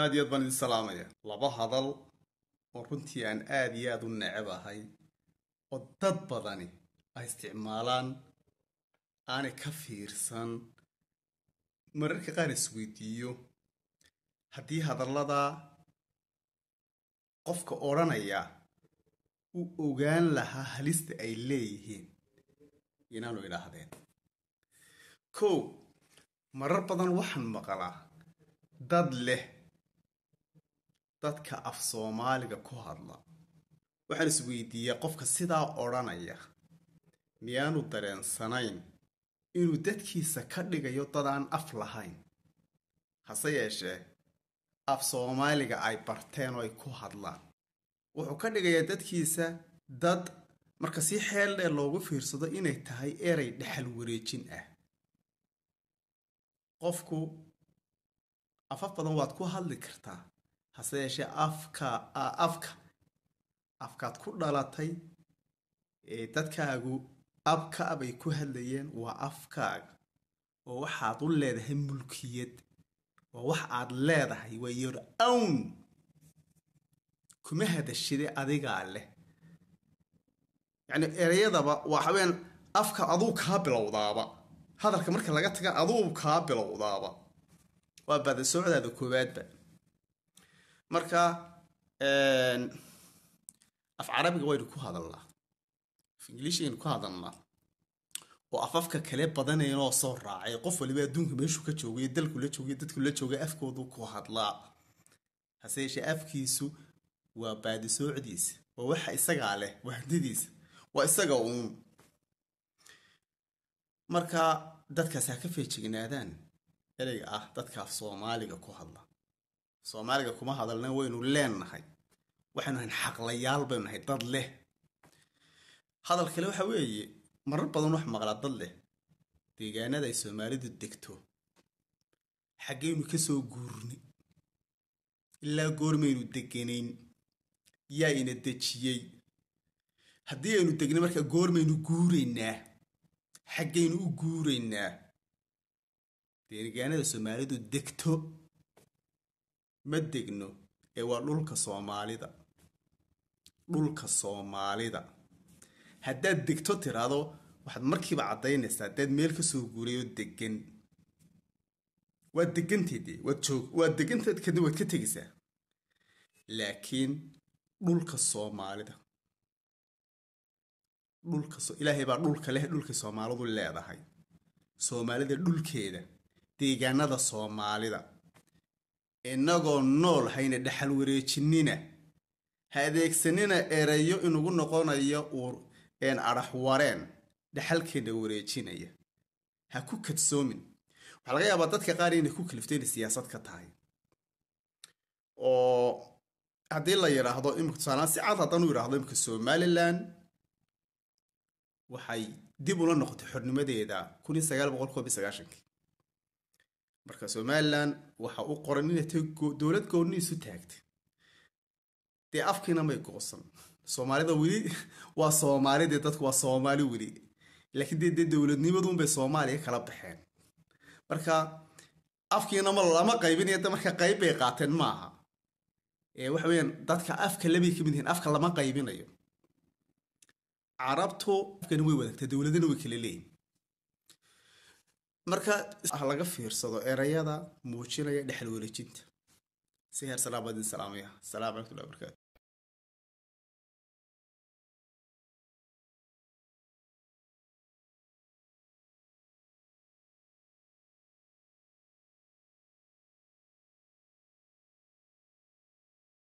aad iyo aad baan idin salaamaya laba hadal oo runtii aan aad iyo aad u necab ahay oo dad badani ay isticmaalaan aanay ka fiirsan mararka qaar isweydiiyo haddii hadalladaa qofka odhanaya u ogaan lahaa halista ay leeyihiin inaanu idhaahdeen kow marar badan waxaan maqlaa dad leh dadka af soomaaliga ku hadla waxaan isweydiiyey qofka sidaa odhanaya miyaanu dareensanayn inuu dadkiisa ka dhigayo dad aan af lahayn hase yeeshee af soomaaliga ay barteen oo ay ku hadlaan wuxuu ka dhigayaa dadkiisa dad marka si xeel dheer loogu fiirsado inay tahay erey dhexal wareejin ah qofku afaf badan waad ku hadli kartaa hase yeeshee afka afka afkaad ku dhalatay ee dadkaagu abkaa bay ku hadlayeen waa afkaaga oo waxaad u leedahay mulkiyad waa wax aad leedahay waa your own kuma hadashide adigaa leh yacni ereyadaba waa haween afka aduu kaa bilowdaaba hadalka marka laga taga aduu kaa bilowdaaba waa baadasocdaada koowaadba marka af carabiga waynu ku hadalnaa af ingiliishigaynu ku hadalnaa oo afafka kale badaneenoo soo raacay qof waliba adduunka meeshuu ka joogay dalku la joogay dadku la joogay afkoodu ku hadlaa hase yeeshee afkiisu waa baadisoocdiisa waa waxa isagaa leh waa hantidiisa waa isaga uun marka dadkaas ha ka feejignaadaan ereyga ah dadkaaf soomaaliga ku hadla soomaaliga kuma hadalna waynu leenahay waxaynu ahayn xaqlayaal baynu nahay dad leh hadal kale waxa weeye marar badan wax maqlaa dad leh deegaanada ay soomaalidu degto xaggaynu ka soo guurni ilaa goormaynu deganayn yaa ina dejiyey haddii aynu degnay markaa goormaynu guuraynaa xaggaynu u guuraynaa deegaanada soomaalidu degto ma degno ee waa dhulka soomaalida dhulka soomaalida haddaad degto tiraado waxaad markiiba caddaynaysaa haddaad meel kasoo guurayoo degan waad deganteede waad joog waad deganteed kadib waad ka tegaysaa laakiin dhulka soomaalida dhulka ilaahay baa dhulka leh dhulkay soomaalidu leedahay soomaalida dhulkeeda deegaanada soomaalida innagoo nool hayna dhexal wareejinina ha adeegsanina ereyo inugu noqonayo uu adhaxwareen dhexalkeena wareejinaya ha ku kadsoomin waxaa laga yaabaa dadka qaar inay ku kaliftay inay siyaasad ka tahay oo haddii la yidhaahdo imika tusaalaan si cad haddaan u yidhaahdo imika somalilan waxay dib ula noqotay xornimadeeda kun iyo sagaal boqol koob iyo sagaashankii marka somalilan waxa u qoran inay tay dowlad goonni taagtay dee afkiina may goosan soomaalida weli waa soomaali dee dadku waa soomaali weli laakiin dee dee dowladnimaduunbay soomaaliya kala baxeen marka afkiina ma lama qaybinaya de marka qayb bay qaateen maaha waxa weyaan dadka afka labay ka mid yihiin afka lama qaybinayo carabtu afkani way wadaagtaa dowladana way kala leeyihin marka ha laga fiirsado erayada muujinaya dhexal wareejinta si heer salaam baadin salaamaya asalamu calaykum wala barakaatu